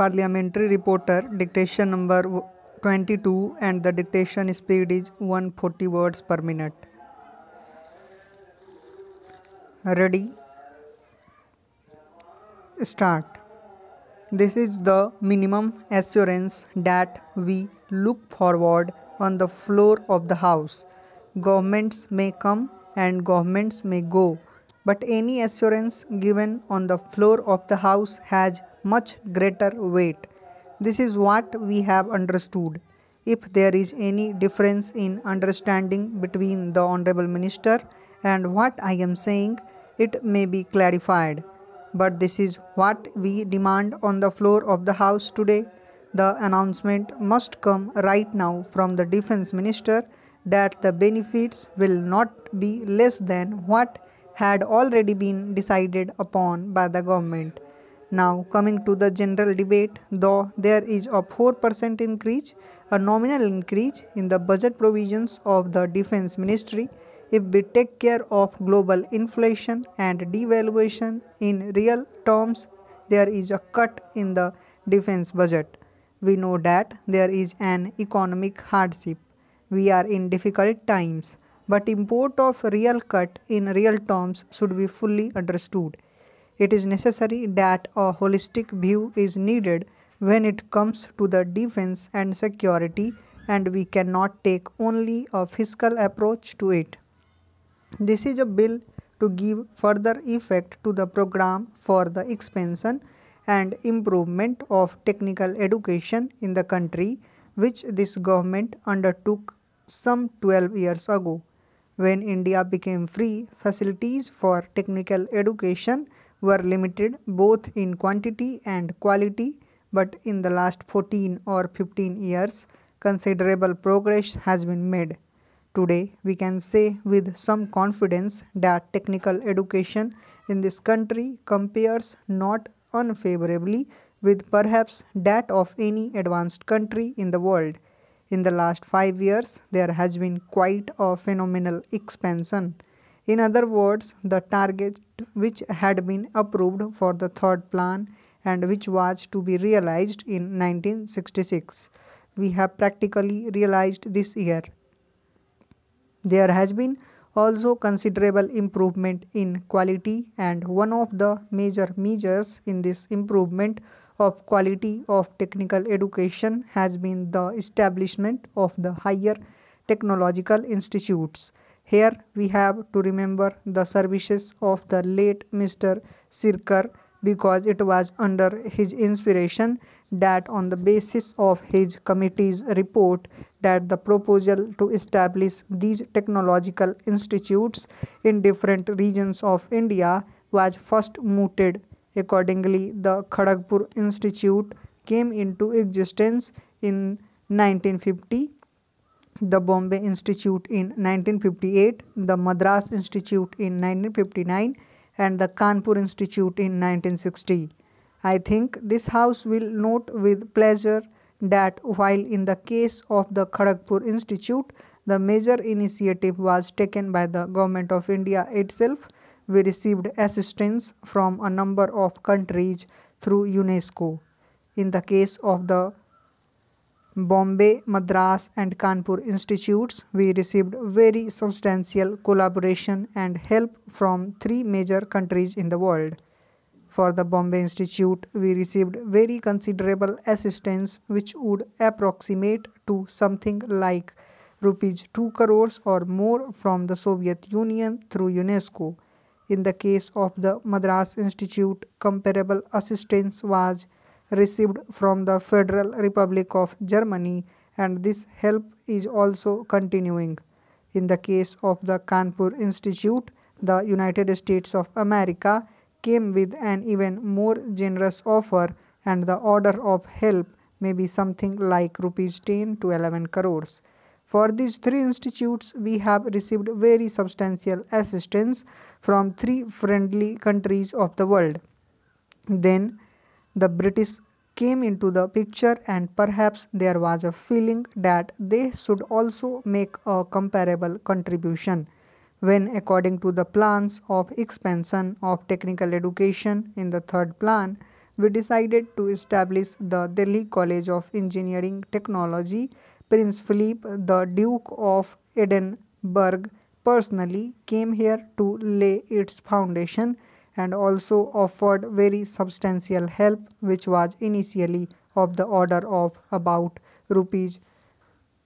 parliamentary reporter dictation number 22 and the dictation speed is 140 words per minute. Ready? Start. This is the minimum assurance that we look forward on the floor of the house. Governments may come and governments may go, but any assurance given on the floor of the house has much greater weight. This is what we have understood. If there is any difference in understanding between the Honorable Minister and what I am saying, it may be clarified. But this is what we demand on the floor of the House today. The announcement must come right now from the Defense Minister that the benefits will not be less than what had already been decided upon by the government. Now coming to the general debate, though there is a 4% increase, a nominal increase in the budget provisions of the defense ministry, if we take care of global inflation and devaluation in real terms, there is a cut in the defense budget. We know that there is an economic hardship. We are in difficult times, but import of real cut in real terms should be fully understood it is necessary that a holistic view is needed when it comes to the defense and security and we cannot take only a fiscal approach to it. This is a bill to give further effect to the program for the expansion and improvement of technical education in the country which this government undertook some 12 years ago. When India became free, facilities for technical education were limited both in quantity and quality but in the last 14 or 15 years considerable progress has been made. Today we can say with some confidence that technical education in this country compares not unfavorably with perhaps that of any advanced country in the world. In the last five years, there has been quite a phenomenal expansion. In other words, the target which had been approved for the third plan and which was to be realized in 1966, we have practically realized this year. There has been also considerable improvement in quality and one of the major measures in this improvement of quality of technical education has been the establishment of the higher technological institutes here we have to remember the services of the late Mr. Sirkar because it was under his inspiration that on the basis of his committee's report that the proposal to establish these technological institutes in different regions of India was first mooted. Accordingly, the Kharagpur Institute came into existence in 1950 the Bombay Institute in 1958, the Madras Institute in 1959 and the Kanpur Institute in 1960. I think this house will note with pleasure that while in the case of the Kharagpur Institute, the major initiative was taken by the Government of India itself. We received assistance from a number of countries through UNESCO. In the case of the Bombay, Madras and Kanpur institutes, we received very substantial collaboration and help from three major countries in the world. For the Bombay Institute, we received very considerable assistance which would approximate to something like rupees 2 crores or more from the Soviet Union through UNESCO. In the case of the Madras Institute, comparable assistance was received from the Federal Republic of Germany and this help is also continuing. In the case of the Kanpur Institute, the United States of America came with an even more generous offer and the order of help may be something like rupees 10 to 11 crores. For these three institutes, we have received very substantial assistance from three friendly countries of the world. Then, the British came into the picture and perhaps there was a feeling that they should also make a comparable contribution when according to the plans of expansion of technical education in the third plan we decided to establish the delhi college of engineering technology prince philip the duke of edinburgh personally came here to lay its foundation and also offered very substantial help which was initially of the order of about rupees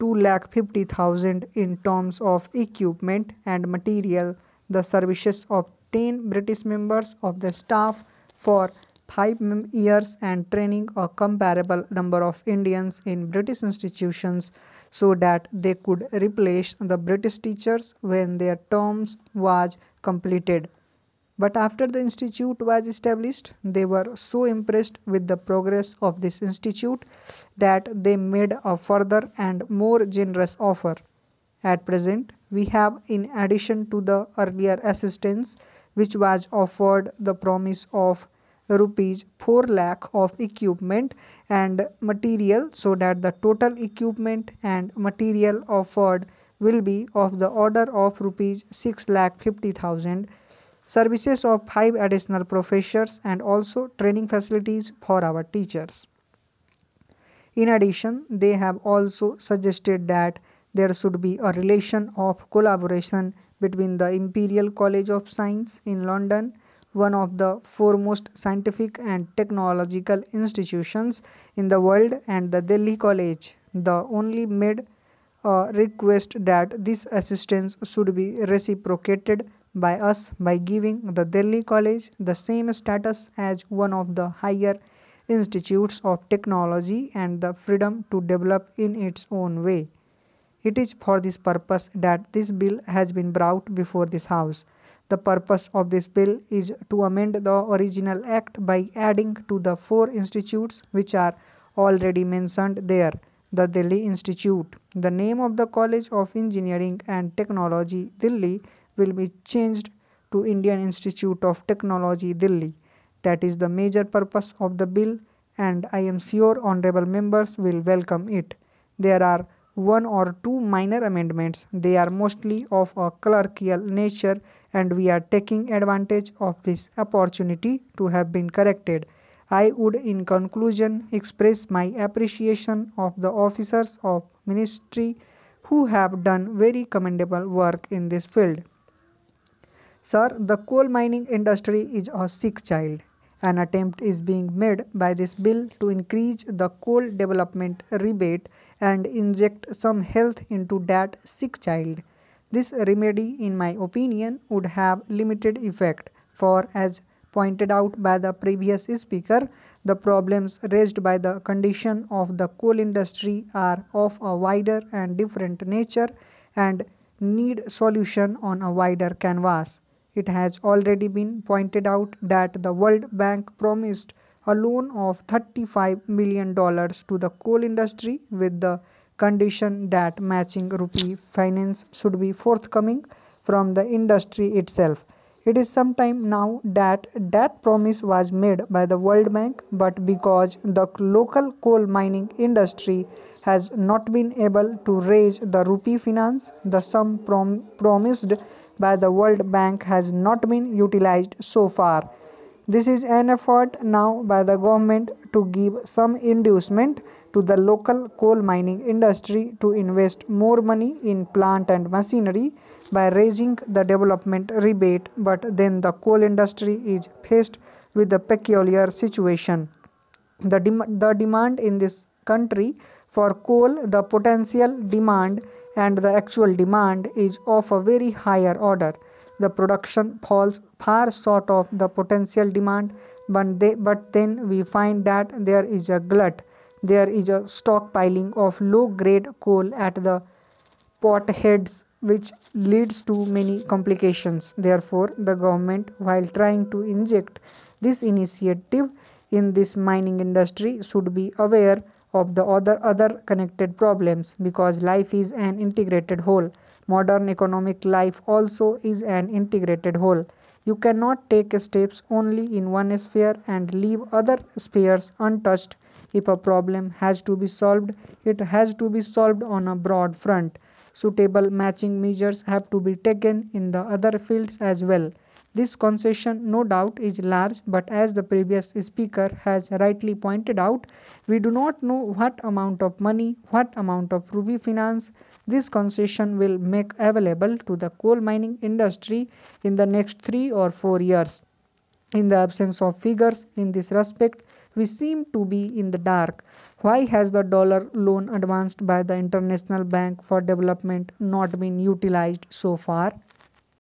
2,50,000 in terms of equipment and material. The services of 10 British members of the staff for 5 years and training a comparable number of Indians in British institutions so that they could replace the British teachers when their terms was completed. But after the institute was established, they were so impressed with the progress of this institute that they made a further and more generous offer. At present, we have, in addition to the earlier assistance which was offered, the promise of rupees 4 lakh of equipment and material so that the total equipment and material offered will be of the order of rupees 6 lakh 50,000 services of 5 additional professors and also training facilities for our teachers. In addition, they have also suggested that there should be a relation of collaboration between the Imperial College of Science in London, one of the foremost scientific and technological institutions in the world, and the Delhi College, the only made a request that this assistance should be reciprocated by us by giving the Delhi College the same status as one of the higher institutes of technology and the freedom to develop in its own way. It is for this purpose that this bill has been brought before this House. The purpose of this bill is to amend the original act by adding to the four institutes which are already mentioned there the Delhi Institute, the name of the College of Engineering and Technology, Delhi, will be changed to Indian Institute of Technology Delhi. That is the major purpose of the bill and I am sure honorable members will welcome it. There are one or two minor amendments. They are mostly of a clerical nature and we are taking advantage of this opportunity to have been corrected. I would in conclusion express my appreciation of the officers of ministry who have done very commendable work in this field. Sir, the coal mining industry is a sick child. An attempt is being made by this bill to increase the coal development rebate and inject some health into that sick child. This remedy, in my opinion, would have limited effect, for as pointed out by the previous speaker, the problems raised by the condition of the coal industry are of a wider and different nature and need solution on a wider canvas. It has already been pointed out that the World Bank promised a loan of $35 million to the coal industry with the condition that matching rupee finance should be forthcoming from the industry itself. It is some time now that that promise was made by the World Bank, but because the local coal mining industry has not been able to raise the rupee finance, the sum prom promised by the World Bank has not been utilized so far. This is an effort now by the government to give some inducement to the local coal mining industry to invest more money in plant and machinery by raising the development rebate, but then the coal industry is faced with a peculiar situation. The, dem- the demand in this country for coal, the potential demand and the actual demand is of a very higher order. The production falls far short of the potential demand, but, they, but then we find that there is a glut, there is a stockpiling of low grade coal at the potheads which leads to many complications. Therefore, the government, while trying to inject this initiative in this mining industry, should be aware of the other, other connected problems because life is an integrated whole. Modern economic life also is an integrated whole. You cannot take steps only in one sphere and leave other spheres untouched. If a problem has to be solved, it has to be solved on a broad front. Suitable matching measures have to be taken in the other fields as well. This concession no doubt is large but as the previous speaker has rightly pointed out, we do not know what amount of money, what amount of ruby finance this concession will make available to the coal mining industry in the next 3 or 4 years. In the absence of figures in this respect, we seem to be in the dark. Why has the dollar loan advanced by the International Bank for Development not been utilized so far?